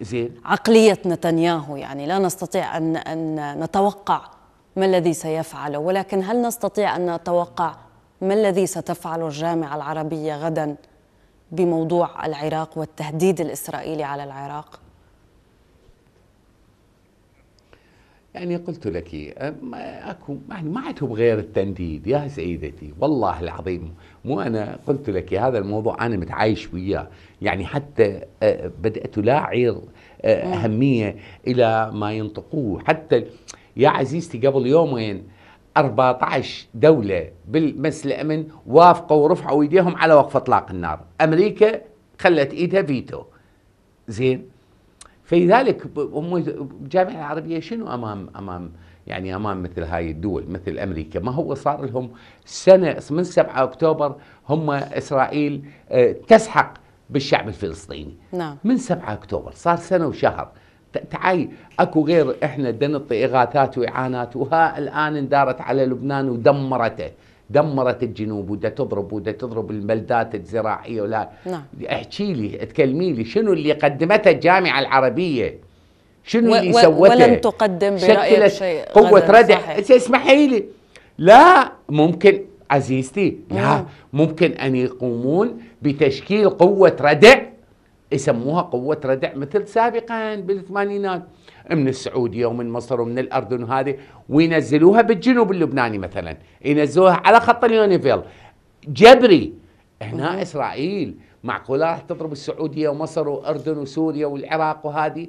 زين عقلية نتنياهو يعني لا نستطيع أن أن نتوقع ما الذي سيفعله ولكن هل نستطيع أن نتوقع ما الذي ستفعله الجامعة العربية غدا بموضوع العراق والتهديد الإسرائيلي على العراق؟ يعني قلت لك اكو يعني ما عندهم غير التنديد يا سيدتي والله العظيم مو انا قلت لك هذا الموضوع انا متعايش وياه يعني حتى بدات لا اعير آه. اهميه الى ما ينطقوه حتى يا عزيزتي قبل يومين 14 دولة بالمجلس الأمن وافقوا ورفعوا إيديهم على وقف إطلاق النار أمريكا خلت إيدها فيتو زين في ذلك الجامعه العربيه شنو امام امام يعني امام مثل هاي الدول مثل امريكا ما هو صار لهم سنه من 7 اكتوبر هم اسرائيل آه، تسحق بالشعب الفلسطيني نعم. من 7 اكتوبر صار سنه وشهر تعاي اكو غير احنا بدنا اغاثات واعانات وها الان اندارت على لبنان ودمرته دمرت الجنوب وده تضرب وده تضرب البلدات الزراعيه ولا نعم. احكي لي تكلمي لي شنو اللي قدمته الجامعه العربيه شنو و اللي سوته ولم تقدم برايك شيء قوه ردع اسمحي لي لا ممكن عزيزتي لا نعم. ممكن ان يقومون بتشكيل قوه ردع يسموها قوة ردع مثل سابقا بالثمانينات من السعودية ومن مصر ومن الأردن وهذه وينزلوها بالجنوب اللبناني مثلا ينزلوها على خط اليونيفيل جبري هنا إسرائيل معقولة راح تضرب السعودية ومصر وأردن وسوريا والعراق وهذه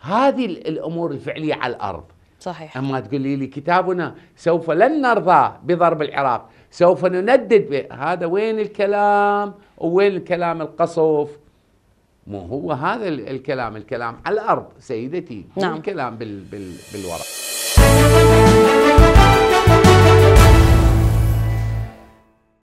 هذه الأمور الفعلية على الأرض صحيح أما تقولي لي كتابنا سوف لن نرضى بضرب العراق سوف نندد هذا وين الكلام وين الكلام القصف مو هو هذا الكلام الكلام على الارض سيدتي نعم. الكلام بال بال بالورق